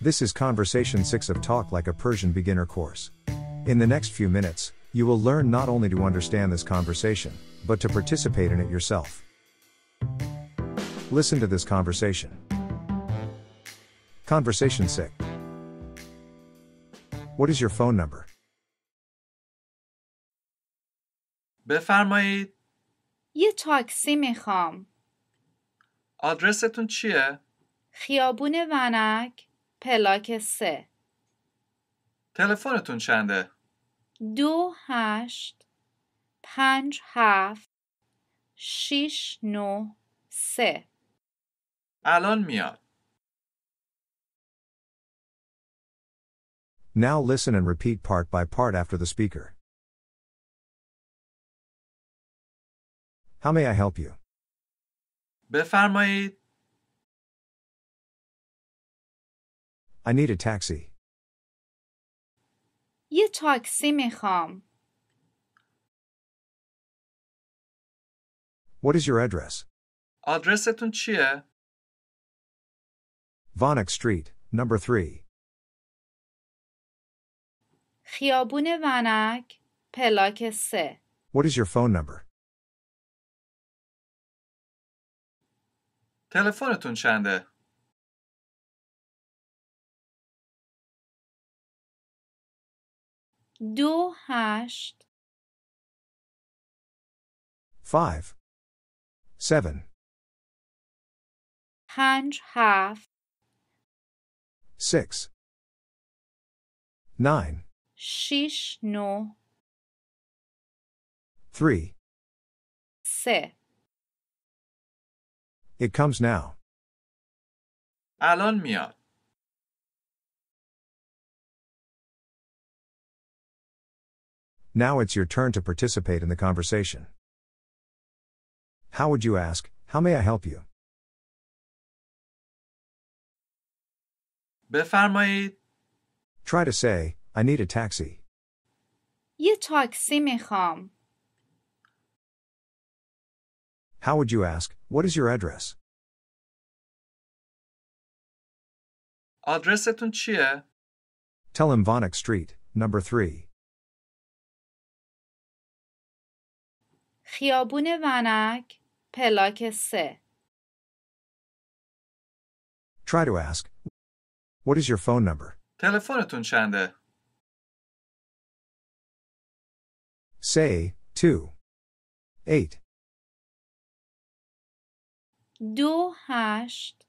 This is Conversation 6 of Talk Like a Persian Beginner course. In the next few minutes, you will learn not only to understand this conversation, but to participate in it yourself. Listen to this conversation. Conversation 6 What is your phone number? بفرمایید یه تاکسی میخوام آدرستون چیه؟ خیابون ونک پلاک سه تلفنتون چنده؟ دو هشت پنج هفت شیش نو سه الان میاد Now listen and repeat part by part after the speaker. How may I help you? بفرمایید I need a taxi. یه تاکسی میخوام. What is your address? آدرستون چیه؟ Vonick Street, number 3. خیابون ونک پلاک سه. What is your phone number? تلفنتون چنده؟ دو هشت five seven پنج هفت six nine شیش نو three سه It comes now. الان میاد. Now it's your turn to participate in the conversation. How would you ask, How may I help you? بفرمایید. Try to say, I need a taxi. یه تاکسی میخوام. How would you ask, What is your address? آدرستون چیه؟ Tell him Vonic Street, number 3. خیابون ونک پلاک سه Try to ask. What is your phone number? تلفنتون چنده؟ Say, two. Eight. دو هشت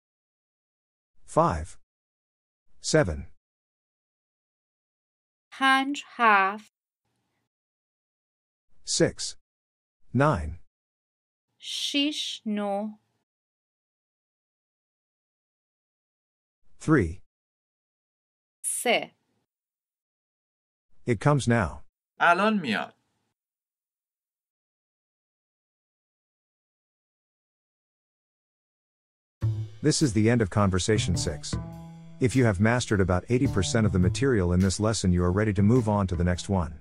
Five. Seven. پنج هفت Six. 9. Sheesh no. 3. Se. It comes now. Alan miat. This is the end of conversation 6. If you have mastered about 80% of the material in this lesson, you are ready to move on to the next one.